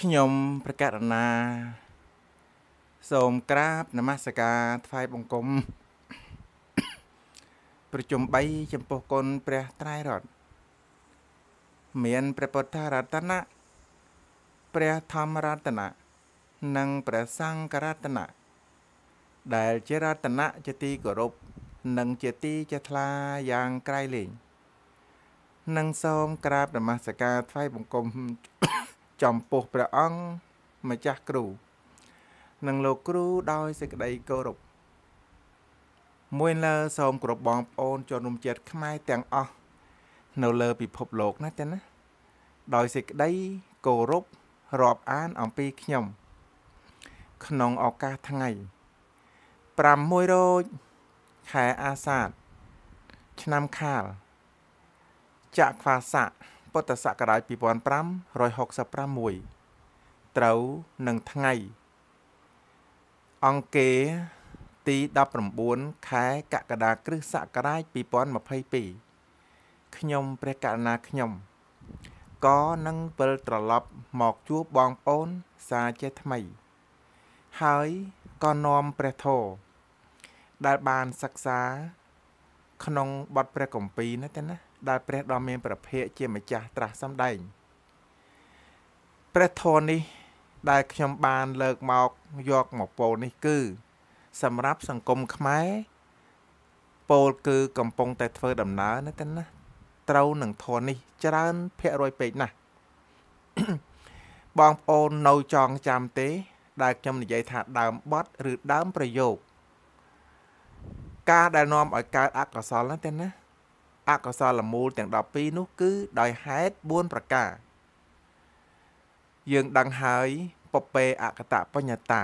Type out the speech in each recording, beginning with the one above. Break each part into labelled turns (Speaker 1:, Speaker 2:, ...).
Speaker 1: ខ្ញុំប្រកាសណាសូមក្រាបនមស្ការថ្វាយបង្គំប្រជុំ3ចំពោះគុណព្រះត្រៃរតមានព្រះពុទ្ធរតនៈព្រះធម្មរតនៈនិងព្រះសង្ឃរតនៈដែល ជារតនៈជាទីគោរពនិងជាទីចេះថ្លាយ៉ាងក្រៃលែងនិងសូមក្រាបនមស្ការថ្វាយបង្គំចំពោះព្រះអង្គម្ចាស់គ្រូនិងលោកគ្រូដោយសេចក្តីគោរពមួយលើសូមគោរពបងប្អូនជនរួមជាតិខ្មែរទាំងអស់នៅលើពិភពលោកណាចឹងណាដោយសេចក្តីគោរពរាប់អានអំពីខ្ញុំ ក្នុងឱកាសថ្ងៃ600ខែអាសាឍឆ្នាំខាលចក្វាស័កពុទ្ធសករាជ2566ត្រូវនឹងថ្ងៃ អង្គារទី19ខែកក្កដាគ្រិស្តសករាជ2022ខ្ញុំព្រះករណាខ្ញុំក៏នឹងវិលត្រឡប់មកជួបបងប្អូនសាជាថ្មី ហើយក៏នាំព្រះធម៌ដែលបានសិក្សាក្នុងបទព្រះគម្ពីរណាទេណាដែលព្រះដ៏មាន ប្រភពជាម្ចាស់ត្រាស់សម្ដែងព្រះធម៌នេះ ដែលខ្ញុំបានលើកមកយកមកពោលនេះគឺ សម្រាប់សង្គមខ្មែរពោលគឺ កំពុងតែធ្វើដំណើរណាទេណាត្រូវនឹងធម៌នេះច្រើនភាគរយពេកណាស់បងប្អូននៅចងចាំទេ ដែលខ្ញុំនិយាយថាដើមបត់ឬដើមប្រយោគការដែលនាំឲ្យកើតអកុសលណាទេណាអកុសលមូល ទាំង12នោះគឺដោយហេតុ4ប្រការ យើងដឹងហើយពពេអកតបញ្ញតា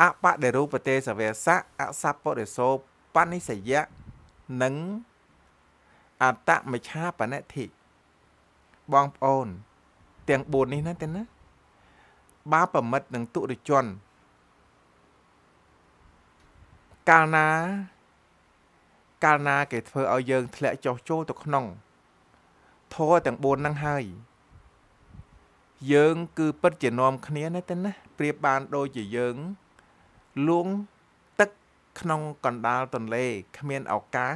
Speaker 1: អបដិរូបទេសវេសៈអសពរិសោបនិសយៈនិងអតមច្ឆាបណិធិបងប្អូន ទាំង4នេះណាទេណាបាបប្រមិតនិងទុរិជនកាលណាកាលណាគេធ្វើឲ្យយើងធ្លាក់ចុះចូលទៅក្នុងធម៌ទាំង4ហ្នឹងហើយយើង គឺ ពិតជានាំគ្នាណាទៅណាប្រៀបបានដូចជាយើង លួងទឹកក្នុងកណ្ដាលទន្លេគ្មានឱកាស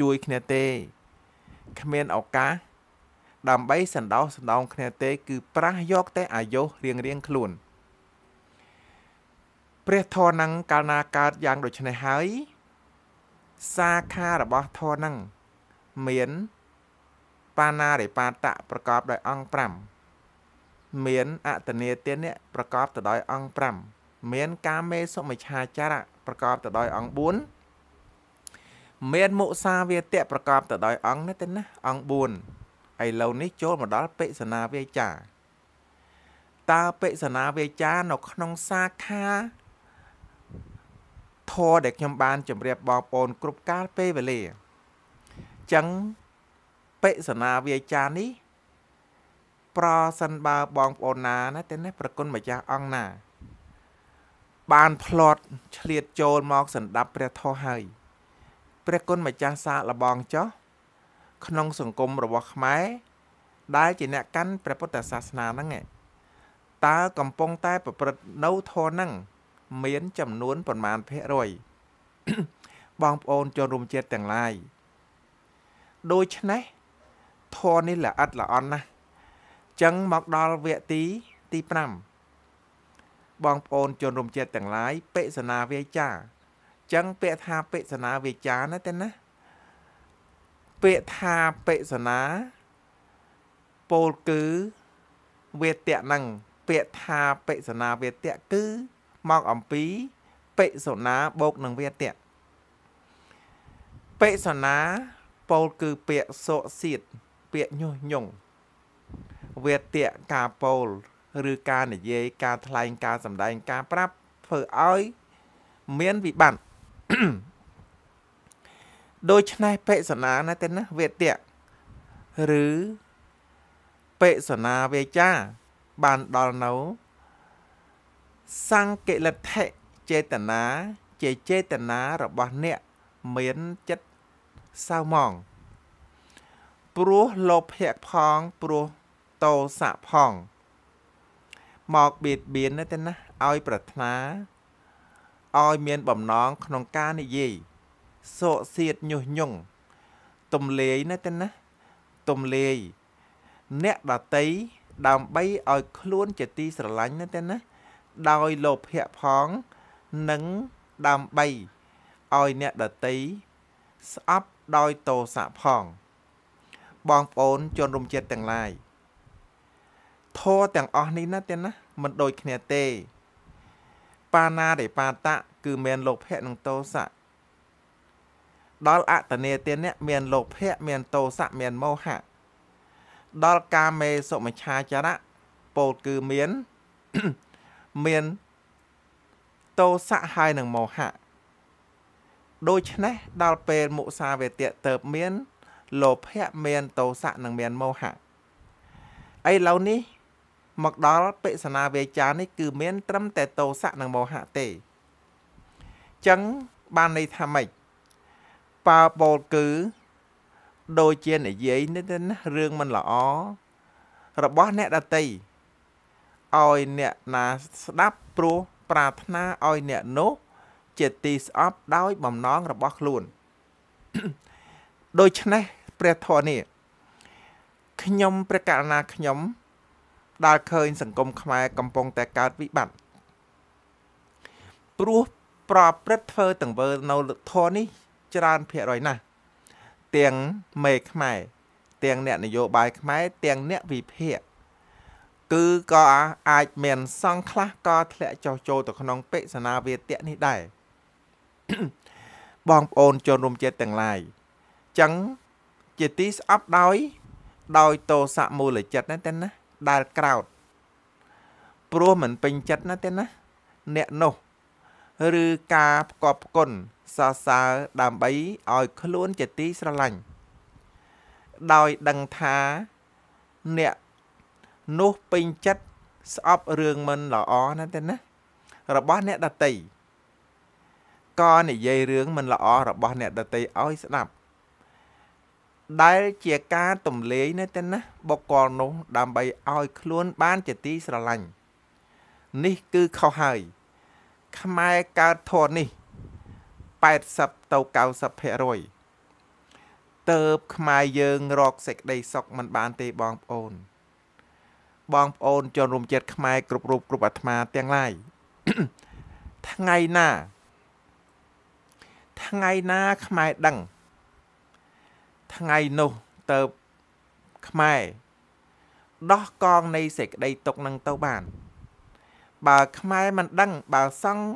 Speaker 1: ជួយគ្នាទេគ្មានឱកាសដើម្បីសណ្ដោសសណ្ដោងគ្នាទេគឺប្រះយកតែអាយុរៀងរៀងខ្លួន។ព្រះធរនឹងកាលណាកើតយ៉ាងដូចនេះហើយសាខារបស់ធរនឹងមានបាណារិបាតៈប្រកបដោយអង្គ5មានអតនេទានៈប្រកបទៅដោយអង្គ5មានកាមេសុមិឆាចារៈប្រកបទៅដោយអង្គ4មានមុសាវាទៈប្រកបទៅដោយអង្គនេះទេណាអង្គ4ឥឡូវនេះចូលមកដល់បិសនាវាចាតើបិសនាវាចានៅក្នុងសាខាធម៌ដែលខ្ញុំបានជម្រាបបងប្អូនគ្រប់កាលពេលវេលាចឹងបិសនាវាចានេះប្រសិនបើបងប្អូនណាណាទេណាប្រគុណម្ចាស់អង្គណា បានផ្លត់ឆ្លៀតចូលមកសន្តាប់ព្រះធម៌ហើយព្រះគុណម្ចាស់សាកលបងចោះក្នុងសង្គមរបស់ខ្មែរដែលជាអ្នកកាន់ ព្រះពុទ្ធសាសនាហ្នឹងតើកំពុងតែប្រព្រឹត្តនៅធម៌ហ្នឹងមានចំនួនប្រមាណភាគរយបងប្អូនជនរួមជាតិទាំងឡាយដូច្នេះធរនេះល្អិតល្អន់ណាស់ចឹងមកដល់វគ្គទីទី5បងប្អូនជនរួមជាតិទាំងឡាយពិសនាវាចាចឹងពាក្យថាពិសនាវាចាណាទេណាពាក្យថាពិសនាពោលគឺវេទៈនឹងពាក្យថាពិសនាវេទៈគឺមកអំពីបិសុណាបូកនឹងវាតៈបិសុណាពោលគឺពាក្យសុសៀតពាក្យញុះញង់វាតៈការពោលឬការនិយាយការថ្លែងការ សម្ដែងការប្រាប់ធ្វើឲ្យ មានវិបត្តិដូច្នេះបិសនាណាទេណាវេទៈឬបិសនាវេចាបានដល់នៅសង្កិលដ្ឋិចេតនាជាចេតនារបស់អ្នកមានចិត្តសៅមងព្រោះលោភៈផងព្រោះតោសៈផងមកបៀតបៀនទៅណាឲ្យប្រាថ្នាឲ្យមានបំណងក្នុងការនិយាយសោកសៀតញុះញង់ទំលាយណាទៅណា ទំលាយអ្នកដតីដើម្បីឲ្យខ្លួនជាទីស្រឡាញ់ណាទៅណាដោយលោភៈផង និងដើម្បីឲ្យអ្នកដតីស្អប់ដោយតោសៈផង បងប្អូនជនរំចិត្តទាំងឡាយធម៌ទាំងអស់នេះណាទេណាមិនដូចគ្នាទេ បាណារិបាតៈគឺមានលោភៈនិងតោសៈដល់អតនេទានៈមានលោភៈមានតោសៈមានមោហៈដល់កាមេសុមិឆាចរៈពោលគឺមានមានតោសៈហើយនឹងមោហៈដូច្នេះដល់ពេលមុសាវេទៈទៅមានលោភៈមានតោសៈនិងមានមោហៈឥឡូវនេះ មកដល់បិសនាវេចានេះគឺមានត្រឹមតែតោសៈនិងមោហៈទេចឹងបានន័យថាម៉េចប៉ាបោលគឺដូចជានិយាយនេះរឿងមិនល្អរបស់អ្នកដតីឲ្យអ្នកណាស្ដាប់ព្រោះប្រាថ្នាឲ្យអ្នកនោះជាទីស្អប់ដោយបំណងរបស់ខ្លួនដូច្នេះព្រះធរនេះខ្ញុំព្រះករណាខ្ញុំដែលឃើញសង្គមខ្មែរកំពុងតែកើតវិបត្តិព្រោះប្រព្រឹត្តធ្វើទាំងវើនៅលទ្ធរនេះច្រើនភាគរយណាស់ទាំងមេខ្មែរ ទាំងអ្នកនយោបាយខ្មែរទាំងអ្នកវិភាគគឺក៏អាចមានសង្ឃខ្លះក៏ធ្លាក់ចុះចូលទៅក្នុងបិសនាវាទៈនេះដែរបងប្អូនជនរួមជាតិទាំងឡាយចឹងជាទីស្អប់ដោយ ដោយតោសៈមូលចិត្តណាទេណាដែលក្រោតព្រោះមិនពេញចិត្តណាទេណាអ្នកនោះឬការផ្គប់ផ្គុនសរសើរដើម្បីឲ្យខ្លួនជាទីស្រឡាញ់ដោយដឹងថាអ្នកនោះពេញចិត្តស្អប់រឿងមិនល្អណាស់ទេណារបស់អ្នកដតីក៏និយាយរឿងមិនល្អរបស់អ្នកដតីឲ្យស្ដាប់ ដែលជាការទំលាយណាស់ទេណាបុគ្គលនោះ ដើម្បីឲ្យខ្លួន បានជាទីស្រឡាញ់ នេះគឺខុសហើយខ្មែរកើតធរនេះ80ទៅ90%ទៅខ្មែរយើងរកសេចក្តីសុខមិនបានទេបងប្អូនបងប្អូនជនរួមជាតិខ្មែរគ្រប់រូបគ្រប់អាត្មាទាំងឡាយថ្ងៃណាថ្ងៃណាខ្មែរដឹងថ្ងៃនោះទៅខ្មែរដោះកងនៃសេចក្តីទុកនឹងទៅបាន បើខ្មែរមិនដឹង បើសង្ឃ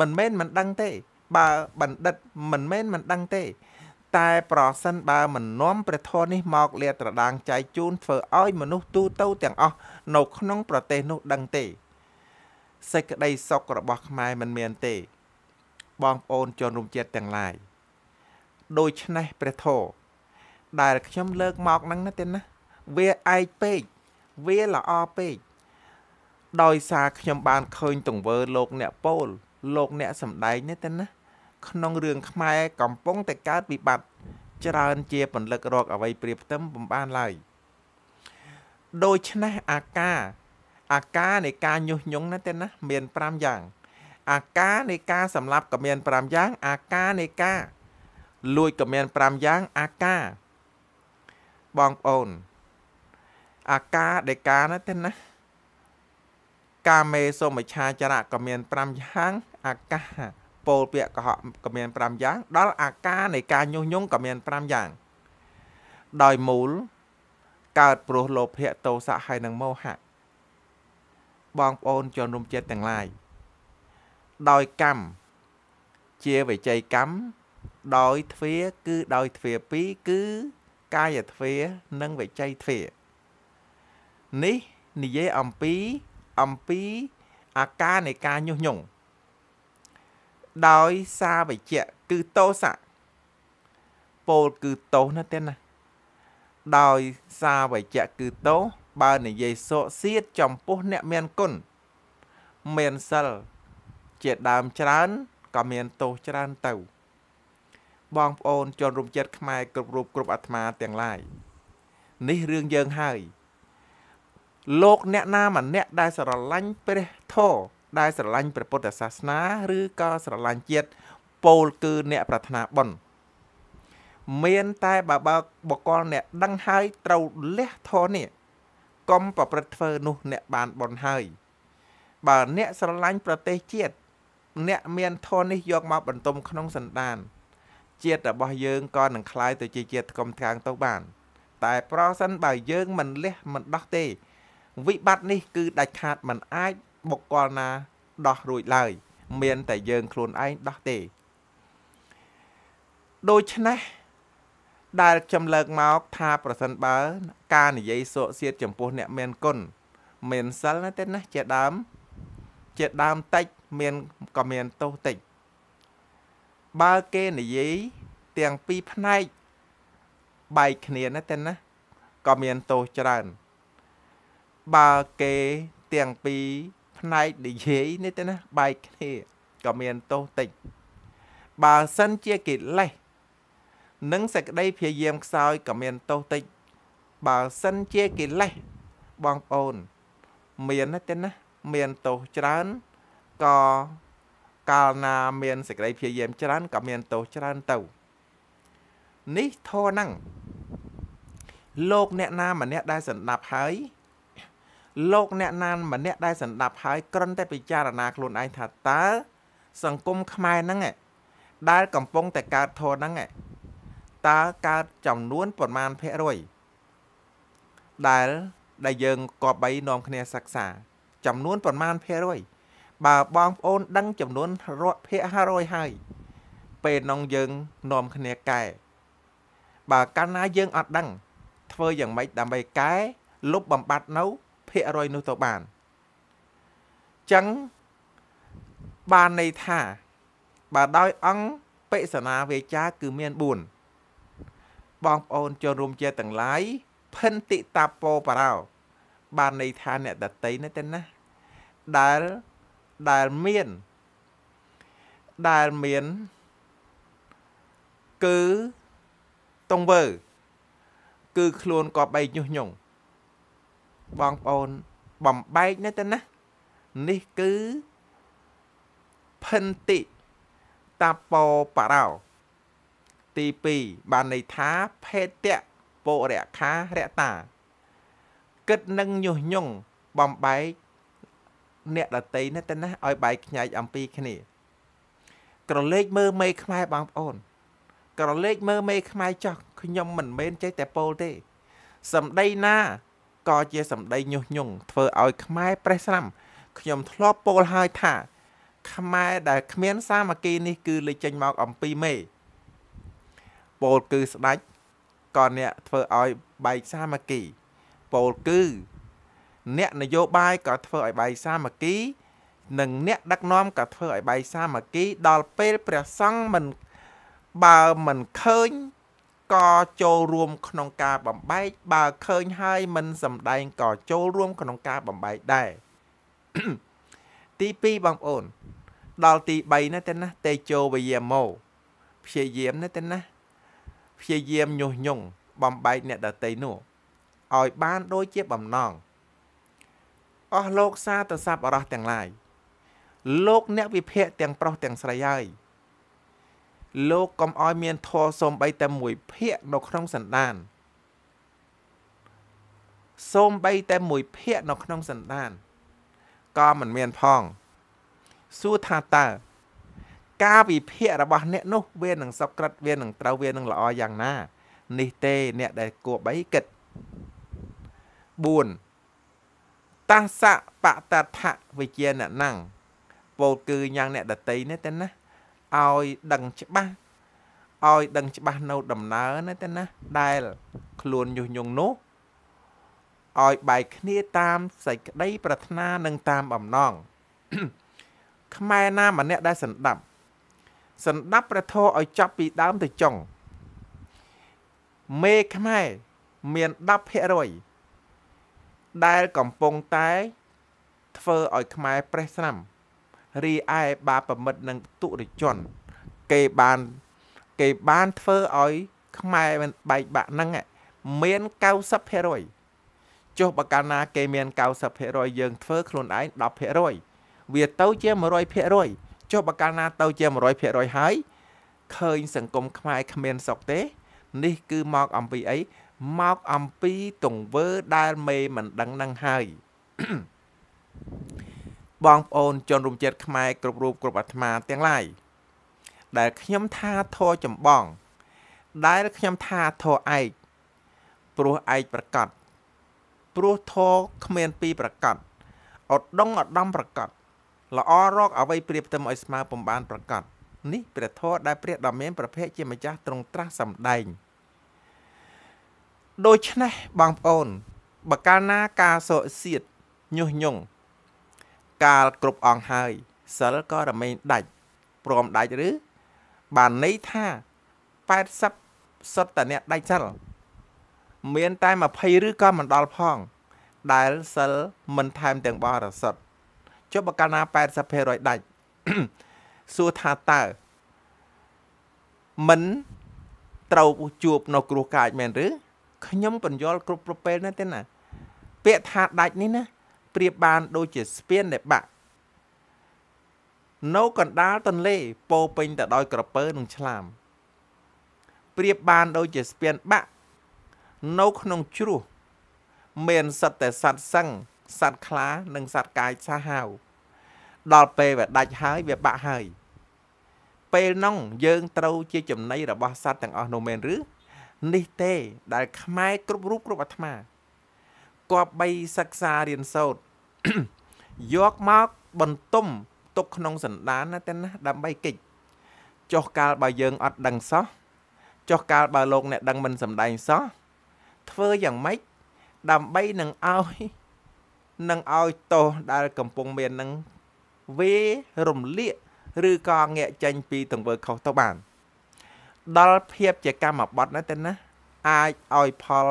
Speaker 1: មិនមែនមិនដឹងទេ បើបណ្ឌិតមិនមែនមិនដឹងទេតែប្រសិនបើមិននាំព្រះធម៌នេះមកលាតត្រដាងចែកជូនធ្វើឲ្យមនុស្សទូទៅទាំងអស់នៅ ក្នុង ប្រទេសនោះដឹងទេសេចក្តីសុខរបស់ខ្មែរមិនមានទេ បងប្អូនជនរួមជាតិទាំងឡាយដូច្នេះព្រះធម៌ដែលខ្ញុំលើកមកហ្នឹងណាទេណាវាឯកពេកវាល្អពេកដោយសារខ្ញុំបានឃើញ ទង្វើលោកអ្នកពោលលោកអ្នកសំដែងនេះទេណាក្នុងរឿងខ្មែរកំពុងតែកើតវិបត្តិច្រើន ជាពលិករកអ្វីព្រៀបផ្ទឹមបំបានឡើយដូច្នេះអាការ អាការនៃការញុះញង់ណាទេណា មាន5យ៉ាង អាការនៃការសម្លាប់ក៏មាន5យ៉ាង អាការនៃការ លួចក៏មាន5យ៉ាងអាការបងប្អូន អាការដេកាណាទេណាកាមេសុមិឆាចរៈក៏មាន5យ៉ាងអាកាសពោលពាក្យកុហកក៏មាន5យ៉ាងដល់អាការនៃការញុះញង់ក៏មាន5យ៉ាង ដោយមូលកើតព្រោះលោភៈទោសៈហើយនិងមោហៈបងប្អូនជនរួមជាតិទាំងឡាយដោយកម្មជាវិច័យកម្មដោយទ្វាគឺដោយទ្វា2គឺកាយទ្វានិងវិច័យទ្វានេះនិយាយអំពីអំពីអាការនៃការញុះញង់ដោយសារវិជ្ជៈគឺតោសៈពោលគឺតោណាទេណា ដោយសារវិជ្ជៈគឺតោបើនិយាយសោកសៀតចំពោះអ្នកមានគុណមានសិលជាដើមច្រើនក៏មានទោសច្រើនទៅ បងប្អូនជនរួមជាតិខ្មែរគ្រប់រូបគ្រប់អាត្មាទាំងឡាយនេះរឿងយើងហើយ លោក អ្នកណាម្នាក់ដែលស្រឡាញ់ព្រះធម៌ដែលស្រឡាញ់ព្រះពុទ្ធសាសនាឬក៏ស្រឡាញ់ជាតិពោលគឺអ្នកប្រាថ្នាបុណ្យមានតែបើបើបកលអ្នកដឹងហើយត្រូវលះធរនេះកុំប្រព្រឹត្តធ្វើនោះអ្នកបានបន់ហើយ បើអ្នកស្រឡាញ់ប្រទេសជាតិអ្នកមានធននេះយកមកបន្ទុំក្នុងសន្តាន ជាតិរបស់យើងក៏នឹងคล้ายទៅជាជាតិកំកាងទៅបានតែប្រសិនបើយើងមិនលះមិនដោះទេ វិបត្តិនេះគឺដាច់ខាតមិនអាចបុគ្គលណាដោះរួចឡើយ មាន តែយើងខ្លួនឯងដោះទេ ដូច្នេះដែលចំលើកមកថា ប្រសិនបើ ការនិយាយសោកសៀតចំពោះអ្នក មានគុណមានសិលណាទេណាជាដើមជាដើមតិចមានក៏មានទោសតិចបើគេនិយាយទាំងពីរផ្នែកបែកគ្នាណាទេណាក៏មានទោសច្រើន បើគេទាំងពីរផ្នែកនិយាយនេះទេណាបែកគ្នាក៏មានទោសតិច បើសិនជាកិលេសនិងសក្តីព្យាយាមខ្សោយក៏មានទោសតិចបើសិនជាកិលេសបងប្អូន មានទេណាមានទោសច្រើនក៏កាលណា មានសេចក្តីព្យាយាមច្រើនក៏មានទោសច្រើនទៅនេះធរហ្នឹងលោកអ្នកណាម្នាក់ដែលសន្តាប់ហើយលោកអ្នកណានម្នាក់ដែលសន្តាប់ហើយក្រន់តែពិចារណាខ្លួនឯងថាតើសង្គមខ្មែរហ្នឹងដែលកំពុងតែកើតធរហ្នឹងតើកើតចំនួនប្រមាណភាគរយដែលដែលយើងគប្បីនាំគ្នាសិក្សា ចំនួនប្រមាណភាគរយបើបងប្អូនដឹងចំនួនរកភាគ500ហើយពេលនងយើងនាំគ្នាកែបើកាលណាយើងអត់ដឹងធ្វើយ៉ាងម៉េចដើម្បីកែលុបបំបត្តិនៅ50%នោះទៅបានចឹងបានន័យថាបើដោយអង្គបិសនាវេចា គឺមាន4បងប្អូនចូលរួមជាទាំងឡាយភិនតិតាពោបារោ បានន័យថាអ្នកដតីនេះទៅណាដែលដែលមានដែលមាន គឺតងវើ គឺខ្លួនក៏បីញុះញង់បងប្អូនបំបែកនេះទៅណានេះគឺភិនតិតាបោបរោទី2បានន័យថាភេទៈពរខារតា គិតនឹងញុះញង់បំបែកអ្នកដតីនេះទៅណាឲ្យបែកខ្ញែកអំពីគ្នា ក្រឡេកមើលមេខ្មែរបងប្អូនក្រឡេកមើលមេខ្មែរចោះខ្ញុំមិនមែនចេះតែពោលទេសម្ដីណាក៏ជាសម្ដីញុះញង់ធ្វើឲ្យ ខ្មែរប្រេះស្រាំខ្ញុំធ្លាប់ពោលហើយថាខ្មែរដែលគ្មានសាមគ្គីនេះគឺលេចចេញមកអំពីមេពោលគឺស្ដាច់ក៏អ្នកធ្វើឲ្យបែកសាមគ្គីពោលគឺ អ្នកនយោបាយក៏ធ្វើឲ្យបែកសាមគ្គី និងអ្នកដឹកនាំក៏ធ្វើឲ្យបែកសាមគ្គី ដល់ពេលព្រះសង្ឃមិនបើមិនឃើញក៏ចូលរួមក្នុងការបំបែកបើឃើញហើយមិនសម្ដែងក៏ចូលរួមក្នុងការបំបែកដែរទី2បងប្អូនដល់ទី3ណាទេណាតេជោវយាមោព្យាយាមណាទេណាព្យាយាមញុះញង់បំបែកអ្នកដតីនោះឲ្យបានដូចជាបំណងអស់លោកសាទស័ព្ទអរោះទាំងឡាយលោកអ្នកវិភាកទាំងប្រុសទាំងស្រីហើយលោកកុំឲ្យមានធម៌សូមបីតែមួយភាកនៅក្នុងសន្តានសូមបីតែមួយភាកនៅក្នុងសន្តានក៏មិនមានផងសួរថាតើការវិភាគរបស់អ្នកនោះវានឹងសុក្រិតវានឹងត្រូវវានឹងល្អយ៉ាងណា នេះទេអ្នកដែលគួរបីគិត4តាសៈបតថវិជាអ្នកណាំងពោលគឺយ៉ាងអ្នកដតីនេះទេណាឲ្យដឹងច្បាស់ឲ្យ ដឹងច្បាស់នៅដំណើរណាទៅណា ដែលខ្លួនញុះញង់នោះឲ្យបែកគ្នាតាម សេចក្តីប្រាថ្នានិងតាមបំណង ខ្មែរណាម្នាក់ដែលសន្តាប់សន្តាប់ព្រះធម៌ឲ្យចប់ពីដើមទៅចុង មេខ្មែរ មាន10%ដែលកំពុងតែ ធ្វើឲ្យខ្មែរប្រេះស្រាំរីឯបាបមិត្តនិងទុរជន គេបានគេបានធ្វើឲ្យខ្មែរមិនបែកបាក់ហ្នឹងមាន90%ចុះបើកាលណាគេមាន90%យើងធ្វើខ្លួនឯង10%វាទៅជា100%ចុះបើកាលណាទៅជា100%ហើយឃើញសង្គមខ្មែរគ្មានសុខទេ នេះគឺមកអំពីអីមកអំពីទង្វើដែលមេមិនដឹងនឹងហើយបងប្អូនជនរួមជាតិខ្មែរគ្រប់រូបគ្រប់អាត្មាទាំងឡាយដែលខ្ញុំថាធរចំបង ដែលខ្ញុំថាធរឯកព្រោះឯកប្រកាសព្រោះធរគ្មានពីរប្រកាសឧត្តមឧត្តមប្រកាសល្អរកអ្វីប្រៀបផ្ទឹមឲ្យស្មើពំបាន ប្រកាសនេះព្រះធរដែលព្រះដ៏មានប្រភេទជាម្ចាស់ទ្រង់ត្រាស់សម្ដែងដូច្នេះបងប្អូនបើកាលណាការសោកសៀតញុះញង់កាលគ្រប់អង្គហើយសិលក៏រមែងដាច់ព្រមដាច់ឬបានន័យថា80សុទ្ធតែអ្នកដាច់សិលមានតែ20ឬក៏មិនដល់ផងដែលសិលមិនថែមទាំងបរិសុទ្ធចុះបើកាលណា80%ដាច់សួរថាតើមិនត្រូវជួបនៅគ្រោះកាចមែនឬខ្ញុំបញ្យល់គ្រប់ប្រពេលណាទេណា ពាក្យថាដាច់នេះណាប្រៀបបានដូចជាស្ពានដែលបាក់នៅកណ្ដាលទន្លេពោពេញទៅដោយក្រពើនិងឆ្លាមប្រៀបបានដូចជាស្ពានបាក់នៅក្នុងជ្រោះមានសត្វតែសត្វសឹងសត្វខ្លានិងសត្វកាយសាហាវដល់ពេលវាដាច់ហើយវាបាក់ហើយ ពេលនោះយើងត្រូវជាចំណីរបស់សត្វទាំងអស់នោះមែនឬនេះទេ ដែលខ្មែរគ្រប់រូបគ្រប់អាត្មាគប្បីសិក្សារៀនសូត្រយកមកបន្ទុំទុកក្នុងសន្តានណាទាំងណាដើម្បីកិច្ចចុះកាលបើយើងអត់ដឹងសោះចុះកាលបើលោក អ្នកដឹងមិនសម្ដែងសោះធ្វើយ៉ាងម៉េចដើម្បីនឹងឲ្យនឹងឲ្យតោសដែលកំពុងមាននឹងវេរំលាកឬក៏ងាកចេញពីទង្វើខុសទៅបានដល់ភាពជាកម្មបត្តិណាទៅណាអាចឲ្យផល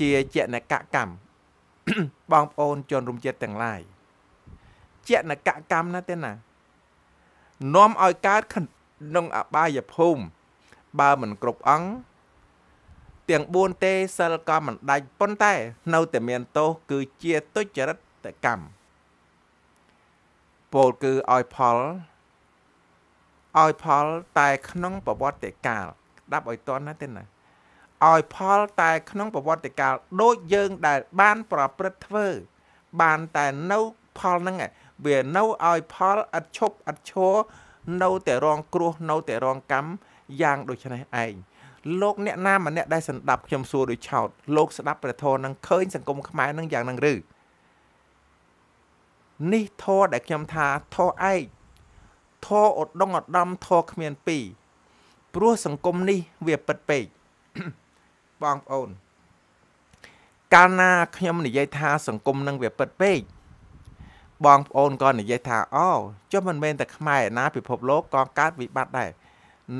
Speaker 1: ជាចនកកម្មបងប្អូនជនរួមជាតិទាំងឡាយចនកកម្មណាទេណានាំឲ្យកើតក្នុងអបាយភូមិបើមិនគ្រប់អង្គទាំង4ទេសិលក៏មិនដាច់ប៉ុន្តែនៅតែមានទោសគឺជាទុច្ចរិតកម្មពលគឺឲ្យផលឲ្យផល តែ ក្នុងប្រវត្តិកាលដាប់ឲ្យតន់ណាទេណាឲ្យផលតែក្នុងប្រវត្តិកាលដូចយើងដែលបានប្រព្រឹត្តធ្វើ បានតែនៅផលហ្នឹងវានៅឲ្យផលឥតឈប់ឥតឈរនៅតែរង គ្រោះនៅតែរងកម្មយ៉ាងដូចនេះឯងលោកអ្នកណាម្នាក់ដែលសន្តាប់ខ្ញុំសួរដូចឆោតលោកស្ដាប់ព្រះធម៌នឹងឃើញសង្គមខ្មែរនឹងយ៉ាងហ្នឹងឬនេះធរដែលខ្ញុំថាធរឯកធរឧត្តមឧត្តមធរគ្មានពីរព្រោះសង្គមនេះវាពិតពេកបងប្អូន កាលណាខ្ញុំនិយាយថាសង្គមនឹងវាពិតពេកបងប្អូនក៏និយាយថាអូចុះមិនមែនតែខ្មែរណា ពិភពលោកក៏កើតវិបត្តិដែរ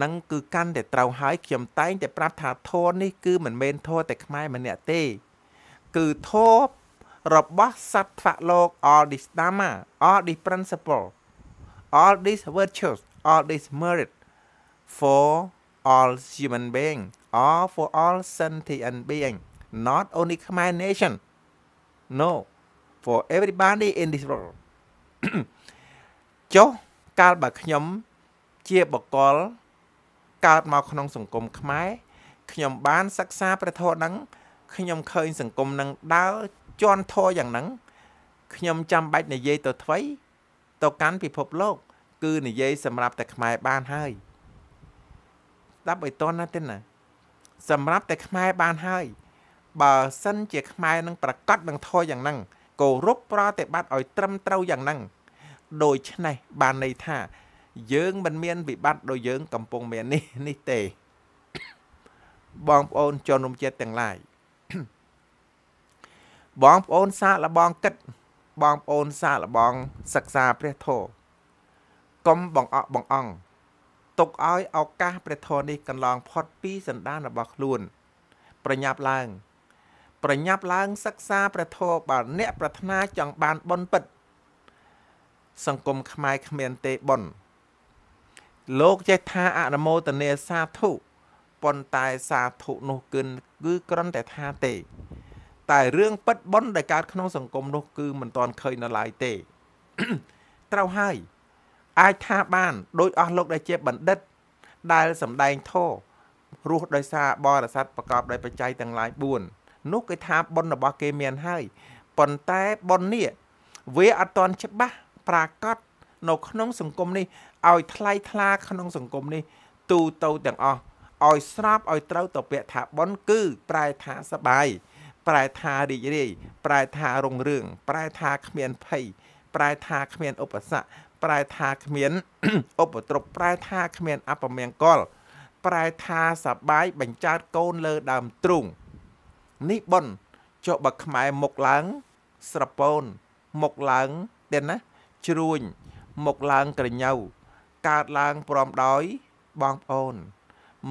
Speaker 1: នឹងគឺកាន់តែត្រូវហើយខ្ញុំតែងតែប្រាប់ថាធរនេះគឺមិនមែនធរតែខ្មែរម្នាក់ទេ គឺធររបស់សត្វថ្វាក់លោក all this dharma all this principle all these virtues all this merit for all human being all for all sentient being not only Khmer nation no for everybody in this world ចុះកាលបើខ្ញុំជាបកលកើតមកក្នុង សង្គមខ្មែរខ្ញុំ បាន សិក្សាព្រះធម៌ហ្នឹងខ្ញុំឃើញសង្គមហ្នឹងដើរជន់ធម៌យ៉ាងហ្នឹងខ្ញុំចាំបាច់និយាយទៅថ្មីទៅកាន់ពិភពលោក គឺនិយាយសម្រាប់តែខ្មែរបានហើយស្ដាប់ឲ្យតន់ណាទេណាសម្រាប់តែខ្មែរបានហើយ បើសិនជាខ្មែរនឹង ប្រកាសនឹងធរយ៉ាងហ្នឹងគោរពប្រតិបត្តិឲ្យត្រឹមត្រូវយ៉ាងហ្នឹងដូច្នេះបានន័យថាយើងមិនមាន វិបត្តិដោយយើងកំពុងមាននេះនេះទេ បងប្អូនជនរួមជាតិទាំងឡាយ បងប្អូនសាកល្បងគិតបងប្អូនសាកល្បង សិក្សាព្រះធម៌កុំបង្អក់បង្អង់ទុកឲ្យឱកាសព្រះធម៌នេះកន្លងផុតពីសន្តានរបស់ខ្លួន ប្រញាប់ឡើងប្រញាប់ឡើងសិក្សាព្រះធម៌បើអ្នកប្រាថ្នាចង់បានបុណ្យពិតសង្គមខ្មែរគ្មានទេបុណ្យលោកចេះថាអនុមោទនាសាធុប៉ុន្តែសាធុនោះគឺគឺគ្រាន់តែថាទេ តែរឿងពិតបុណ្យដែលកើតក្នុងសង្គមនោះគឺមិនទាន់ឃើញនៅឡើយទេត្រូវហើយអាចថាបានដោយអស់លោកដែលជាបណ្ឌិត ដែលសម្ដែងធម៌រស់ដោយសារបរិស័ទប្រកបដោយបច្ច័យទាំងឡាយ4នោះគេថាបុណ្យរបស់គេមានហើយប៉ុន្តែបុណ្យនេះវាអត់តន់ច្បាស់ប្រាកដនៅក្នុងសង្គមនេះឲ្យថ្លៃថ្លាក្នុងសង្គមនេះទូទៅទាំងអស់ឲ្យស្រាប់ឲ្យត្រូវទៅពាក្យថាប៉ុនគឺប្រែថាសបាយប្រែថារីករាយប្រែថារុងរឿងប្រែថាគ្មានភ័យប្រែថាគ្មានឧបសគ្គប្រែថាគ្មានឧបទ្រពប្រែថាគ្មានអពមង្គលប្រែថាសបាយបញ្ចើតកូនលើដើមទ្រូង នេះប៉ុនចុះបើខ្មែរមុខឡើង ស្រពូនមុខឡើងទៀតណាជ្រួញមុខឡើងក្រញៅកើតឡើងព្រមដោយបងប្អូន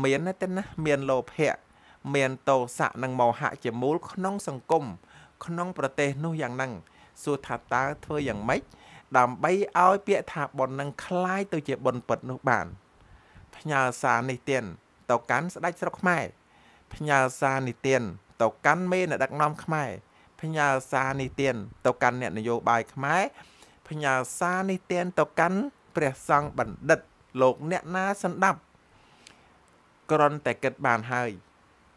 Speaker 1: មានទេណាមានលោភៈមានតោសៈនិងមោហៈជាមូលក្នុងសង្គមក្នុងប្រទេសនោះយ៉ាងហ្នឹងសួរថាតើធ្វើយ៉ាងម៉េចដើម្បីឲ្យពាក្យថាប៉ុននឹងคล้ายទៅជាប៉ុនពិតនោះបាន ផ្ញើសារនេះទៀនទៅកាន់ស្ដេចស្រុកខ្មែរផ្ញើសារនេះទៀនទៅកាន់មេអ្នកដឹកនាំខ្មែរផ្ញើសារនេះទៀនទៅកាន់អ្នកនយោបាយខ្មែរផ្ញើសារនេះទៀនទៅកាន់ព្រះសង្ឃបណ្ឌិត លោកអ្នកណាសន្តាប់ក្រន់តែគិតបានហើយ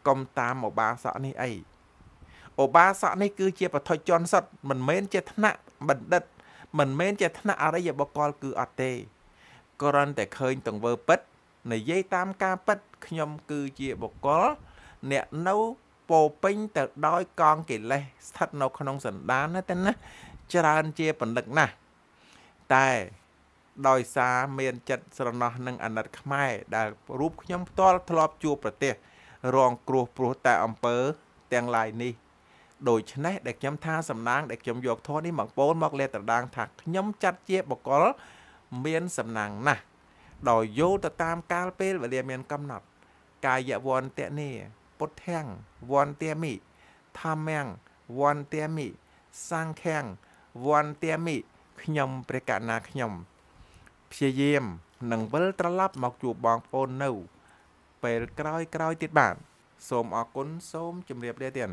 Speaker 1: កុំតាមឧបាសកនេះអីឧបាសកនេះគឺជាបឋិជនសុទ្ធមិនមែនជាឋានៈបណ្ឌិតមិនមែនជាឋានៈអរិយបុគ្គលគឺអត់ទេគ្រាន់តែឃើញទង្វើពិតនិយាយតាមការពិតខ្ញុំគឺជាបុគ្គលអ្នកនៅពោពេញទៅដោយកងកិលេសស្ថិតនៅ ក្នុងសន្តានណាតែណាច្រើនជាបណ្ឌិតណាស់តែដោយសារមានចិត្តស្រណោះនឹងអាណិតខ្មែរដែលរូបខ្ញុំផ្ទាល់ធ្លាប់ជួបប្រទេស រងគ្រោះព្រោះតែអំពើទាំងឡាយនេះដូច្នេះដែលខ្ញុំថាសំណាងដែលខ្ញុំយកធម៌នេះបងប្អូនមកលេត្រដាងថាខ្ញុំចាត់ជាបកលមានសំណាងណាស់ដោយយោទៅតាមកាលពេលវេលាមានកំណត់កាយវន្តនេពុទ្ធាំងវន្តមិធម្មំវន្តមិសង្ខាំងវន្តមិខ្ញុំព្រះកណាខ្ញុំព្យាយាមនឹងវិលត្រឡប់មកជួបបងប្អូននៅ ពេលក្រោយក្រោយទៀតបាទសូមអរគុណសូមជម្រាបលាទៀត